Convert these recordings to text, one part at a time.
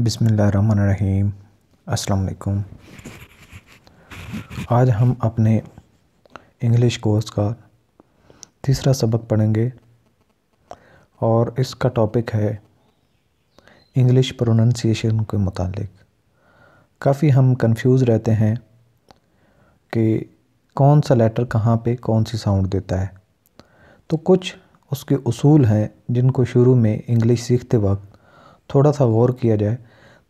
बिसमीम् अल्लाम आज हम अपने इंग्लिश कोर्स का तीसरा सबक पढ़ेंगे और इसका टॉपिक है इंग्लिश प्रोनंसिएशन के मुतालिक काफ़ी हम कंफ्यूज रहते हैं कि कौन सा लेटर कहाँ पे कौन सी साउंड देता है तो कुछ उसके उसूल हैं जिनको शुरू में इंग्लिश सीखते वक्त थोड़ा सा गौर किया जाए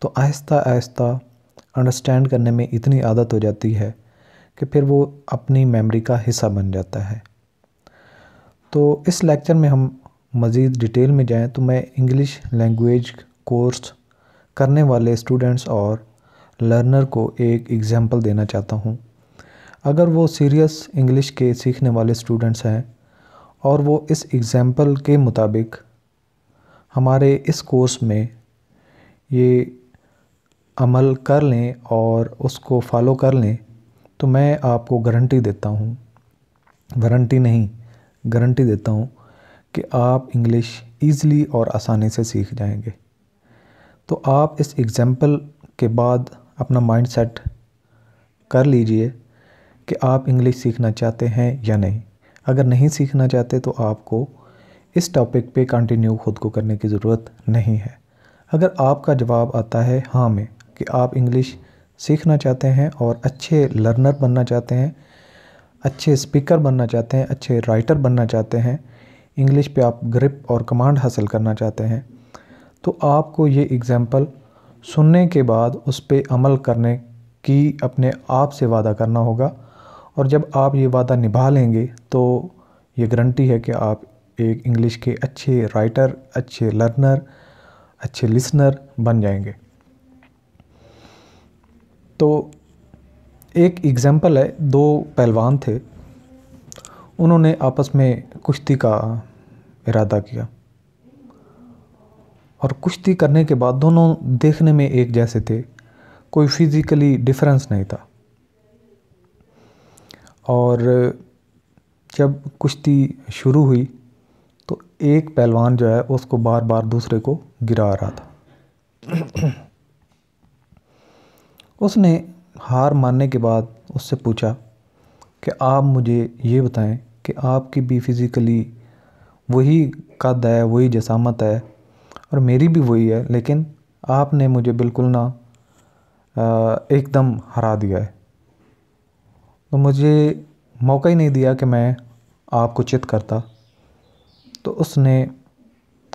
तो आहिस्ता आहिस्ता अंडरस्टैंड करने में इतनी आदत हो जाती है कि फिर वो अपनी मेमोरी का हिस्सा बन जाता है तो इस लेक्चर में हम मज़ीद डिटेल में जाएं तो मैं इंग्लिश लैंग्वेज कोर्स करने वाले स्टूडेंट्स और लर्नर को एक एग्ज़ाम्पल देना चाहता हूँ अगर वो सीरियस इंग्लिश के सीखने वाले स्टूडेंट्स हैं और वो इस एग्ज़ाम्पल के मुताबिक हमारे इस कोर्स में ये अमल कर लें और उसको फॉलो कर लें तो मैं आपको गारंटी देता हूँ वारंटी नहीं गारंटी देता हूँ कि आप इंग्लिश ईज़िली और आसानी से सीख जाएंगे तो आप इस एग्ज़ैम्पल के बाद अपना माइंड कर लीजिए कि आप इंग्लिश सीखना चाहते हैं या नहीं अगर नहीं सीखना चाहते तो आपको इस टॉपिक पे कंटिन्यू खुद को करने की ज़रूरत नहीं है अगर आपका जवाब आता है हाँ में कि आप इंग्लिश सीखना चाहते हैं और अच्छे लर्नर बनना चाहते हैं अच्छे स्पीकर बनना चाहते हैं अच्छे राइटर बनना चाहते हैं इंग्लिश पे आप ग्रिप और कमांड हासिल करना चाहते हैं तो आपको ये एग्ज़ाम्पल सुनने के बाद उस पर अमल करने की अपने आप से वादा करना होगा और जब आप ये वादा निभा लेंगे तो ये गारंटी है कि आप एक इंग्लिश के अच्छे राइटर अच्छे लर्नर अच्छे लिसनर बन जाएंगे तो एक एग्जांपल है दो पहलवान थे उन्होंने आपस में कुश्ती का इरादा किया और कुश्ती करने के बाद दोनों देखने में एक जैसे थे कोई फिज़िकली डिफरेंस नहीं था और जब कुश्ती शुरू हुई एक पहलवान जो है उसको बार बार दूसरे को गिरा रहा था उसने हार मानने के बाद उससे पूछा कि आप मुझे ये बताएं कि आपकी भी फिज़िकली वही कद है वही जसामत है और मेरी भी वही है लेकिन आपने मुझे बिल्कुल ना एकदम हरा दिया है तो मुझे मौका ही नहीं दिया कि मैं आपको चित करता तो उसने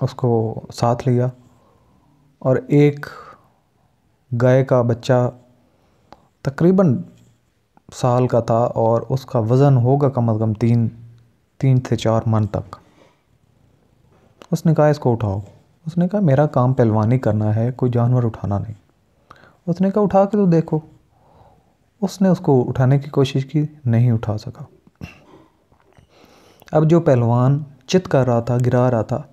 उसको साथ लिया और एक गाय का बच्चा तकरीबन साल का था और उसका वज़न होगा कम अज़ कम तीन तीन से चार मन तक उसने कहा इसको उठाओ उसने कहा मेरा काम पहलवानी करना है कोई जानवर उठाना नहीं उसने कहा उठा के तो देखो उसने उसको उठाने की कोशिश की नहीं उठा सका अब जो पहलवान चित कर रहा था गिरा रहा था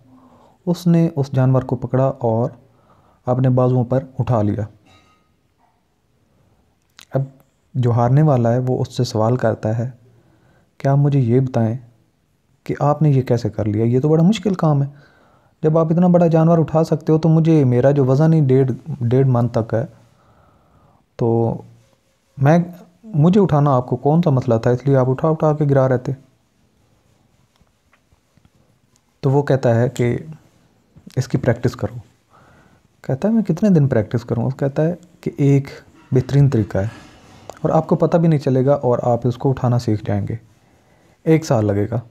उसने उस जानवर को पकड़ा और अपने बाजुओं पर उठा लिया अब जो हारने वाला है वो उससे सवाल करता है कि आप मुझे ये बताएं कि आपने ये कैसे कर लिया ये तो बड़ा मुश्किल काम है जब आप इतना बड़ा जानवर उठा सकते हो तो मुझे मेरा जो वज़न ही डेढ़ डेढ़ मन तक है तो मैं मुझे उठाना आपको कौन सा मसला था इसलिए आप उठा उठा के गिरा रहते तो वो कहता है कि इसकी प्रैक्टिस करो कहता है मैं कितने दिन प्रैक्टिस करूँ कहता है कि एक बेहतरीन तरीका है और आपको पता भी नहीं चलेगा और आप इसको उठाना सीख जाएंगे एक साल लगेगा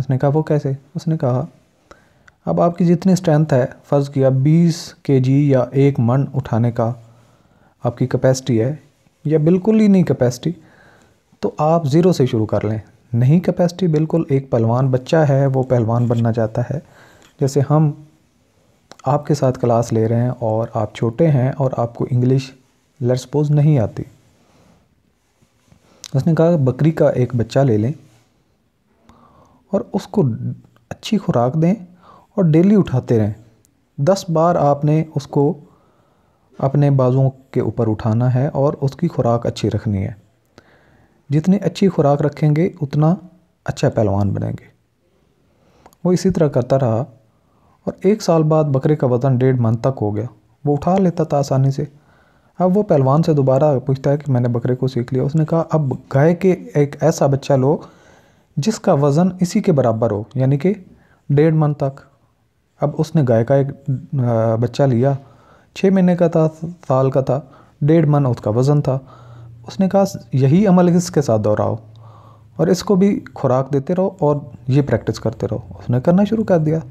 उसने कहा वो कैसे उसने कहा अब आपकी जितनी स्ट्रेंथ है फ़र्ज़ किया 20 के जी या एक मन उठाने का आपकी कैपेसिटी है या बिल्कुल ही नहीं कैपेसिटी तो आप ज़ीरो से शुरू कर लें नहीं कैपेसिटी बिल्कुल एक पहलवान बच्चा है वो पहलवान बनना चाहता है जैसे हम आपके साथ क्लास ले रहे हैं और आप छोटे हैं और आपको इंग्लिश लेट्स सपोज नहीं आती उसने कहा बकरी का एक बच्चा ले लें और उसको अच्छी खुराक दें और डेली उठाते रहें दस बार आपने उसको अपने बाजुओं के ऊपर उठाना है और उसकी खुराक अच्छी रखनी है जितनी अच्छी खुराक रखेंगे उतना अच्छा पहलवान बनेंगे वो इसी तरह करता रहा और एक साल बाद बकरे का वज़न डेढ़ मन तक हो गया वो उठा लेता था आसानी से अब वो पहलवान से दोबारा पूछता है कि मैंने बकरे को सीख लिया उसने कहा अब गाय के एक ऐसा बच्चा लो जिसका वज़न इसी के बराबर हो यानी कि डेढ़ मन तक अब उसने गाय का एक बच्चा लिया छः महीने का था साल का था डेढ़ मन उसका वज़न था उसने कहा यही अमल इसके साथ दोहराओ और इसको भी खुराक देते रहो और ये प्रैक्टिस करते रहो उसने करना शुरू कर दिया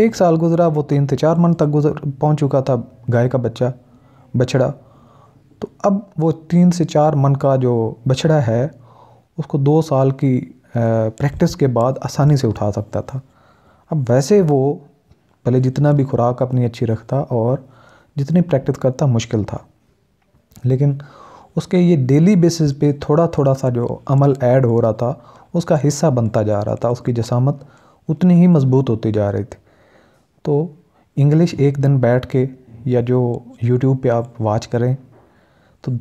एक साल गुजरा वो तीन से चार मन तक गुजर पहुँच चुका था गाय का बच्चा बछड़ा तो अब वो तीन से चार मन का जो बछड़ा है उसको दो साल की प्रैक्टिस के बाद आसानी से उठा सकता था अब वैसे वो पहले जितना भी खुराक अपनी अच्छी रखता और जितनी प्रैक्टिस करता मुश्किल था लेकिन उसके ये डेली बेसिस पे थोड़ा थोड़ा सा जो अमल ऐड हो रहा था उसका हिस्सा बनता जा रहा था उसकी जसामत उतनी ही मज़बूत होती जा रही थी तो इंग्लिश एक दिन बैठ के या जो यूट्यूब पे आप वॉच करें तो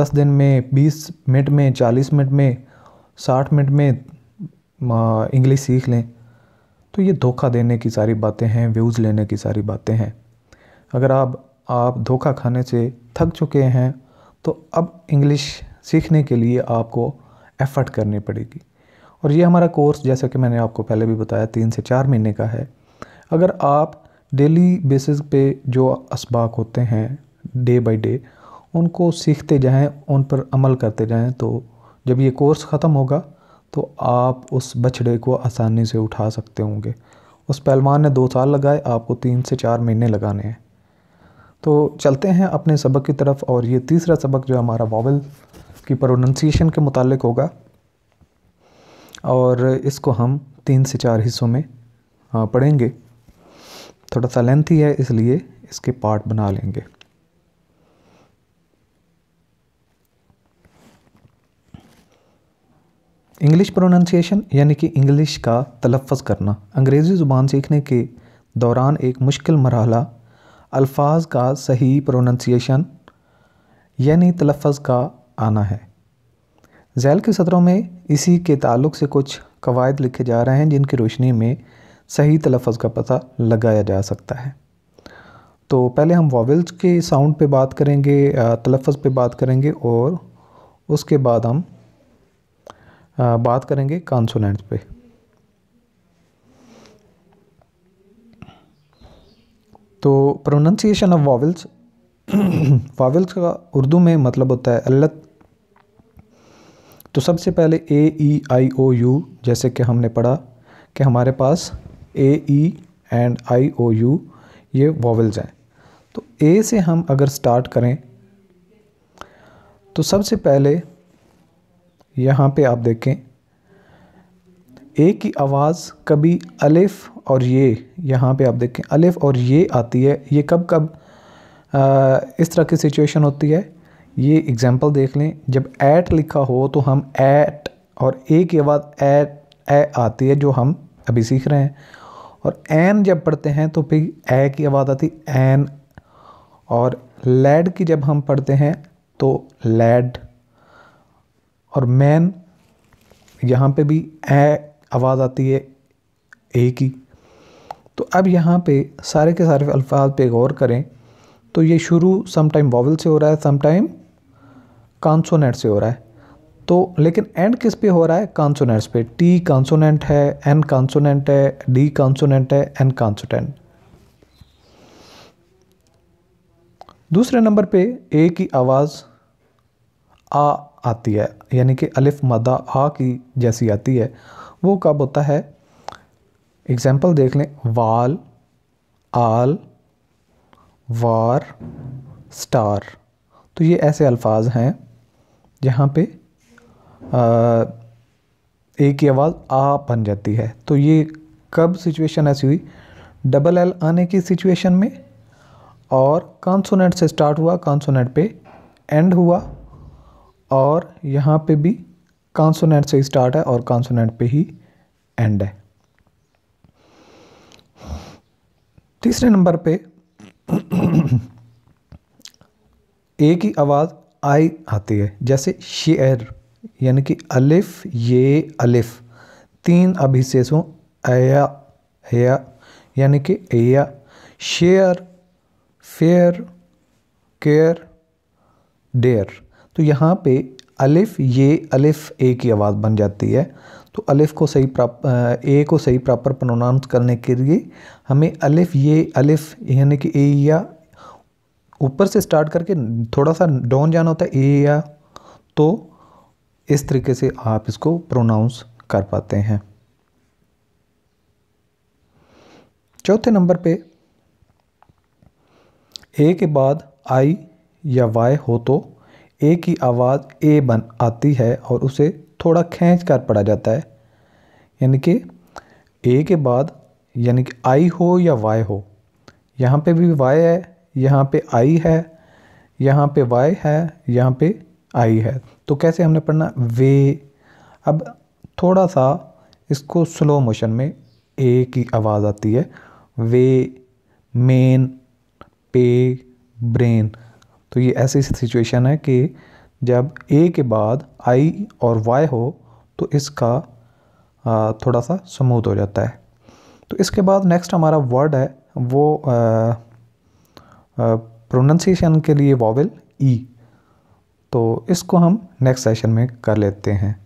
दस दिन में बीस मिनट में चालीस मिनट में साठ मिनट में इंग्लिश सीख लें तो ये धोखा देने की सारी बातें हैं व्यूज़ लेने की सारी बातें हैं अगर आप आप धोखा खाने से थक चुके हैं तो अब इंग्लिश सीखने के लिए आपको एफ़र्ट करनी पड़ेगी और ये हमारा कोर्स जैसा कि मैंने आपको पहले भी बताया तीन से चार महीने का है अगर आप डेली बेसिस पे जो इसबाक होते हैं डे बाय डे उनको सीखते जाएं उन पर अमल करते जाएं तो जब ये कोर्स ख़त्म होगा तो आप उस बछड़े को आसानी से उठा सकते होंगे उस पहलवान ने दो साल लगाए आपको तीन से चार महीने लगाने हैं तो चलते हैं अपने सबक की तरफ और ये तीसरा सबक जो हमारा वॉवल की प्रोनंसिएशन के मुतालिक होगा और इसको हम तीन से चार हिस्सों में हाँ, पढ़ेंगे थोड़ा सा लेंथी है इसलिए इसके पार्ट बना लेंगे इंग्लिश प्रोनंसिएशन यानी कि इंग्लिश का तलफ़ करना अंग्रेज़ी ज़ुबान सीखने के दौरान एक मुश्किल मरहला अल्फाज का सही प्रोनंसिएशन यानी तलफ़ का आना है जैल के सत्रों में इसी के ताल्लुक से कुछ कवायद लिखे जा रहे हैं जिनकी रोशनी में सही तलफ़ का पता लगाया जा सकता है तो पहले हम वॉवल्स के साउंड पे बात करेंगे तलफ़ पे बात करेंगे और उसके बाद हम बात करेंगे कॉन्सोनेंट्स पे तो प्रोनंसिएशन ऑफ वावल्स वावल्स का उर्दू में मतलब होता है अल्लत तो सबसे पहले ए ई आई ओ यू जैसे कि हमने पढ़ा कि हमारे पास A E and I O U ये वॉवल्स हैं तो ए से हम अगर स्टार्ट करें तो सबसे पहले यहाँ पे आप देखें ए की आवाज़ कभी अलिफ़ और ये यहाँ पे आप देखें अलिफ़ और ये आती है ये कब कब आ, इस तरह की सिचुएशन होती है ये एग्ज़ाम्पल देख लें जब ऐट लिखा हो तो हम ऐट और ए के बाद ऐट ए आती है जो हम अभी सीख रहे हैं और एन जब पढ़ते हैं तो फिर ए की आवाज़ आती एन और लेड की जब हम पढ़ते हैं तो लेड और मैन यहाँ पे भी ए आवाज़ आती है ए की तो अब यहाँ पे सारे के सारे अल्फाज पे गौर करें तो ये शुरू सम टाइम वॉवल से हो रहा है सम टाइम कॉन्सोनेट से हो रहा है तो लेकिन एंड किस पे हो रहा है कॉन्सोनेट्स पे टी कॉन्सोनेंट है एन कॉन्सोनेंट है डी कॉन्सोनेंट है एन कॉन्सोटेंट दूसरे नंबर पे ए की आवाज़ आ आती है यानी कि अलिफ मदा आ की जैसी आती है वो कब होता है एग्जाम्पल देख लें वाल आल वार स्टार तो ये ऐसे अल्फाज हैं जहाँ पे आ, ही आवाज़ आ बन जाती है तो ये कब सिचुएशन ऐसी हुई डबल एल आने की सिचुएशन में और कॉन्सोनेट से स्टार्ट हुआ कॉन्सोनेट पे एंड हुआ और यहाँ पे भी कॉन्सोनेट से स्टार्ट है और कॉन्सोनेट पे ही एंड है तीसरे नंबर पे ए की आवाज़ आई आती है जैसे शेर यानी कि अलिफ ये अलिफ तीन अभिशेषों अया हया यानी कि अया शेयर फेयर केयर डेयर तो यहाँ पे अलिफ़ ये अलिफ़ ए की आवाज़ बन जाती है तो अलिफ़ को सही प्रॉपर ए को सही प्रॉपर प्रोनाउंस करने के लिए हमें अलिफ़ ये अलिफ़ यानी कि ए या ऊपर से स्टार्ट करके थोड़ा सा डाउन जाना होता है ए या तो इस तरीके से आप इसको प्रोनाउंस कर पाते हैं चौथे नंबर पे ए के बाद आई या वाई हो तो ए की आवाज़ ए बन आती है और उसे थोड़ा खींच कर पढ़ा जाता है यानी कि ए के बाद यानी कि आई हो या वाई हो यहाँ पे भी वाई है यहाँ पे आई है यहाँ पे वाई है यहाँ पे आई है तो कैसे हमने पढ़ना वे अब थोड़ा सा इसको स्लो मोशन में ए की आवाज़ आती है वे मेन पे ब्रेन तो ये ऐसी सिचुएशन है कि जब ए के बाद आई और वाई हो तो इसका थोड़ा सा स्मूथ हो जाता है तो इसके बाद नेक्स्ट हमारा वर्ड है वो प्रोनंसिएशन के लिए वॉवल ई e। तो इसको हम नेक्स्ट सेशन में कर लेते हैं